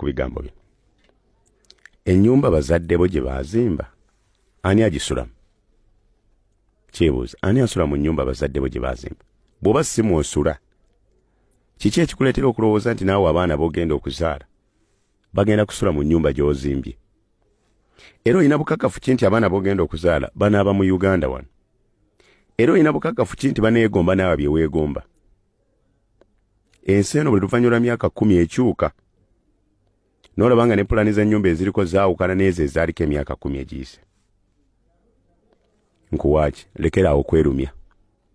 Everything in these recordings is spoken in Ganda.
ku bigambo bino ennyumba bazadde bo gye baazimba ani agisulamu kyebuuza ani asula mu nnyumba bazadde bo gye baazimba bw'oba si muosula kiki ekikuleetera okulowooza nti naawe abaana boogenda okuzaala bagenda kusula mu nnyumba gy'ozimbye era olina bukakafu ki nti abaana boogenda okuzaala banaaba mu uganda wano era olina bukakafu ki nti baneegomba naawe bye weegomba ensi eno buli luvannyuma lwa myaka kumi ekyuka nolaba nga nepulani zenyumba eziriko zaawukana nezo ezaaliko emyaka kumi egiyise nkuwaaki lekeraawo okwerumya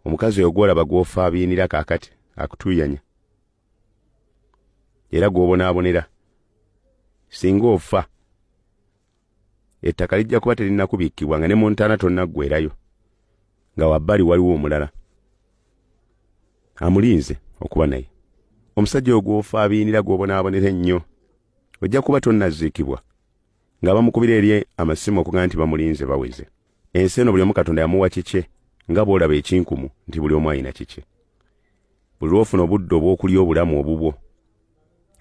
omukazi oyo gwolaba gwofa abiinira kaakati akutuuyanya era gwobonaabonera singa ofa ettaka lijja kuba terinnakubikkibwa nga ne montaana tonnaggwerayo nga wabbali waliwo omulala amulinze okuba naye omusajja ogwofa abiinira gwobonaabonera ennyo ojja kuba tonnaziikibwa nga bamukubira eri amasimu okugaa nti bamulinze baweze ensi eno buli omu katonda yamuwa kikye nga bw'olaba ekinkumu nti buli omu ayina kikye buli lwofuna obudde obw'okulya obulamu obubwo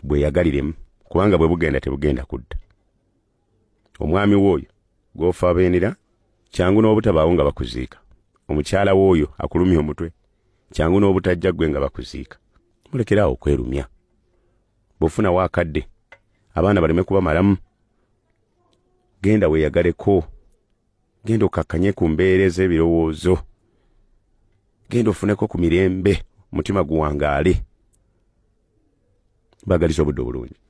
bweyagaliremu kubanga bwe bugenda tebugenda kudda omwami w'oyo gw'ofa abeenera kyangu n'obutabaawo nga bakuziika omukyala w'oyo akulumya omutwe kyangu n'obutajja ggwe nga bakuziika mulekeraawo okwerumya bufunawo akadde abaana baleme kubamalamu genda weyagaleko genda okakkanye ku mbeereza ebirowoozo genda ofuneko ku mirembe mutima guwangaale baagaliza obudde obulungi